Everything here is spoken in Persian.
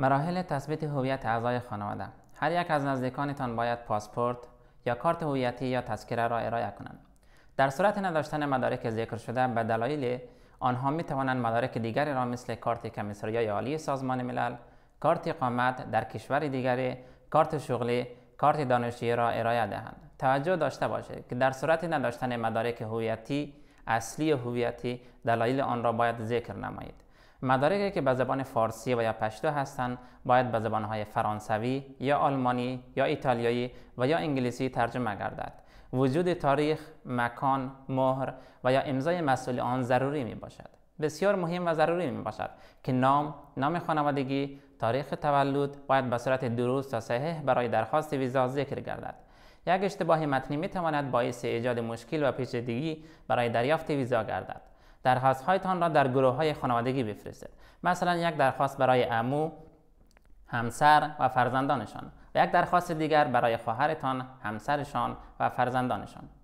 مراحل تثبیت هویت اعضای خانواده هر یک از نزدیکانتان باید پاسپورت یا کارت هویتی یا تذکره را ارائه کنند در صورت نداشتن مدارک ذکر شده به دلایل آنها می توانند مدارک دیگری را مثل کارت کمیسریای عالی سازمان ملل کارت اقامت در کشور دیگری کارت شغلی کارت دانشجویی را ارائه دهند توجه داشته باشید که در صورت نداشتن مدارک هویتی اصلی هویتی دلایل آن را باید ذکر نمایید مدارکی که به زبان فارسی و یا پشتو هستند باید به زبانهای فرانسوی یا آلمانی یا ایتالیایی و یا انگلیسی ترجمه گردد وجود تاریخ، مکان، مهر و یا امضای مسئول آن ضروری می باشد بسیار مهم و ضروری می باشد که نام، نام خانوادگی، تاریخ تولد باید به صورت درست و صحیح برای درخواست ویزا ذکر گردد. یک اشتباه متنی می تواند باعث ایجاد مشکل و پیچیدگی برای دریافت ویزا گردد. درخواست هایتان را در گروه های خانوادگی بفرستید مثلا یک درخواست برای امو همسر و فرزندانشان و یک درخواست دیگر برای خواهرتان همسرشان و فرزندانشان